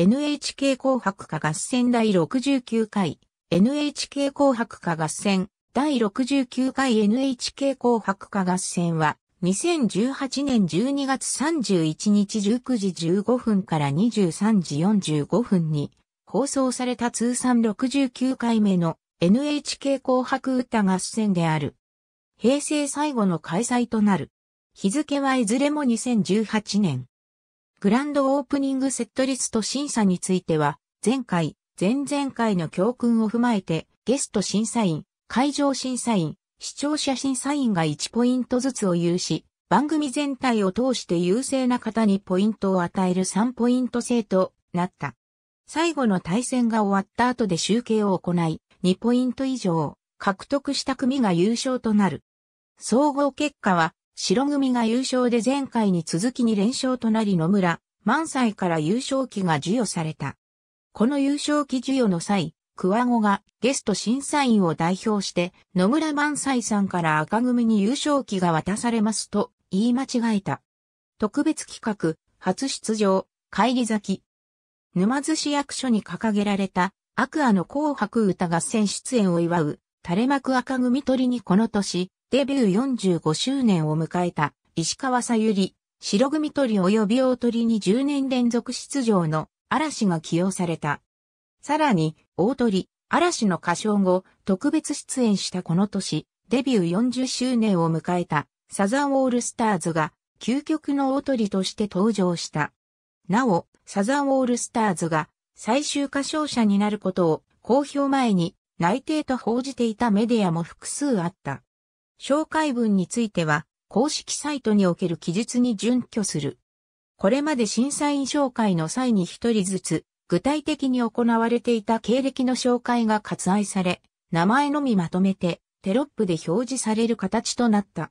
NHK 紅白歌合戦第69回、NHK 紅白歌合戦、第69回 NHK 紅白歌合戦は、2018年12月31日19時15分から23時45分に、放送された通算69回目の NHK 紅白歌合戦である。平成最後の開催となる。日付はいずれも2018年グランドオープニングセットリスト審査については、前回、前々回の教訓を踏まえて、ゲスト審査員、会場審査員、視聴者審査員が1ポイントずつを有し、番組全体を通して優勢な方にポイントを与える3ポイント制となった。最後の対戦が終わった後で集計を行い、2ポイント以上獲得した組が優勝となる。総合結果は白組が優勝で前回に続きに連勝となり野村、満載から優勝旗が授与された。この優勝旗授与の際、桑子がゲスト審査員を代表して野村満載さんから赤組に優勝旗が渡されますと言い間違えた。特別企画、初出場、帰り咲き。沼津市役所に掲げられた、アクアの紅白歌合戦出演を祝う、垂れ幕赤組りにこの年、デビュー45周年を迎えた石川さゆり、白組鳥及び大鳥に10年連続出場の嵐が起用された。さらに、大鳥、嵐の歌唱後、特別出演したこの年、デビュー40周年を迎えたサザンオールスターズが究極の大鳥として登場した。なお、サザンオールスターズが最終歌唱者になることを公表前に内定と報じていたメディアも複数あった。紹介文については、公式サイトにおける記述に準拠する。これまで審査員紹介の際に一人ずつ、具体的に行われていた経歴の紹介が割愛され、名前のみまとめて、テロップで表示される形となった。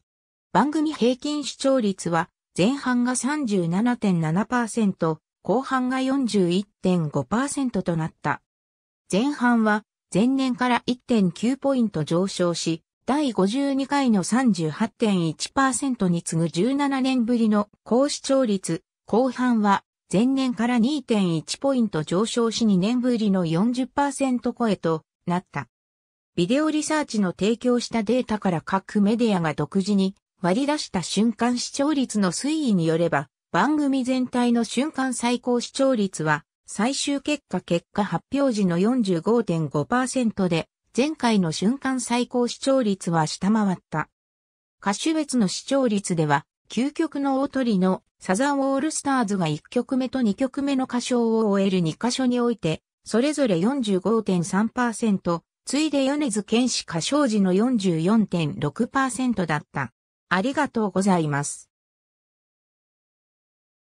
番組平均視聴率は、前半が37.7%、後半が41.5%となった。前半は、前年から1.9ポイント上昇し、第52回の38.1%に次ぐ17年ぶりの高視聴率、後半は前年から2.1ポイント上昇し2年ぶりの40%超えとなった。ビデオリサーチの提供したデータから各メディアが独自に割り出した瞬間視聴率の推移によれば、番組全体の瞬間最高視聴率は最終結果結果発表時の45.5%で前回の瞬間最高視聴率は下回った。歌手別の視聴率では、究極の大鳥のサザンオールスターズが1曲目と2曲目の歌唱を終える2箇所において、それぞれ45.3%、ついで米津玄師歌唱時の44.6%だった。ありがとうございます。